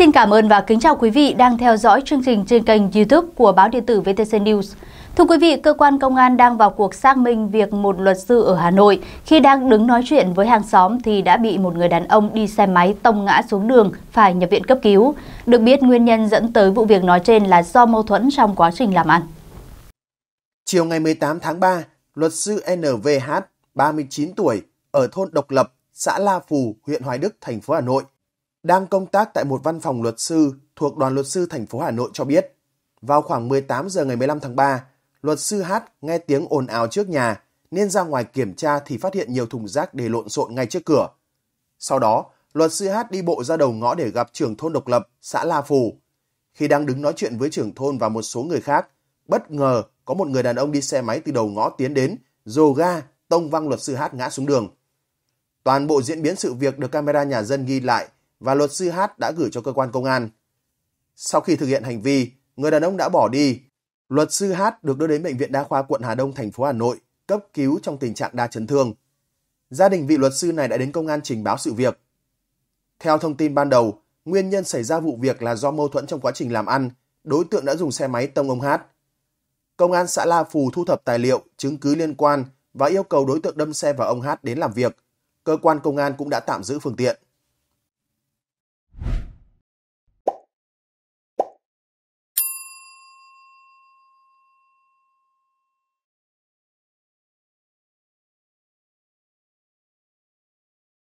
Xin cảm ơn và kính chào quý vị đang theo dõi chương trình trên kênh YouTube của báo điện tử VTC News. Thưa quý vị, cơ quan công an đang vào cuộc xác minh việc một luật sư ở Hà Nội khi đang đứng nói chuyện với hàng xóm thì đã bị một người đàn ông đi xe máy tông ngã xuống đường phải nhập viện cấp cứu. Được biết nguyên nhân dẫn tới vụ việc nói trên là do mâu thuẫn trong quá trình làm ăn. Chiều ngày 18 tháng 3, luật sư NVH, 39 tuổi, ở thôn Độc Lập, xã La Phù, huyện Hoài Đức, thành phố Hà Nội, đang công tác tại một văn phòng luật sư thuộc đoàn luật sư thành phố Hà Nội cho biết, vào khoảng 18 giờ ngày 15 tháng 3, luật sư Hát nghe tiếng ồn ào trước nhà nên ra ngoài kiểm tra thì phát hiện nhiều thùng rác để lộn xộn ngay trước cửa. Sau đó, luật sư Hát đi bộ ra đầu ngõ để gặp trưởng thôn độc lập, xã La Phù. Khi đang đứng nói chuyện với trưởng thôn và một số người khác, bất ngờ có một người đàn ông đi xe máy từ đầu ngõ tiến đến, dồ ga, tông văng luật sư Hát ngã xuống đường. Toàn bộ diễn biến sự việc được camera nhà dân ghi lại – và luật sư Hát đã gửi cho cơ quan công an. Sau khi thực hiện hành vi, người đàn ông đã bỏ đi. Luật sư Hát được đưa đến bệnh viện đa khoa quận Hà Đông thành phố Hà Nội cấp cứu trong tình trạng đa chấn thương. Gia đình vị luật sư này đã đến công an trình báo sự việc. Theo thông tin ban đầu, nguyên nhân xảy ra vụ việc là do mâu thuẫn trong quá trình làm ăn, đối tượng đã dùng xe máy tông ông Hát. Công an xã La Phù thu thập tài liệu, chứng cứ liên quan và yêu cầu đối tượng đâm xe vào ông Hát đến làm việc. Cơ quan công an cũng đã tạm giữ phương tiện.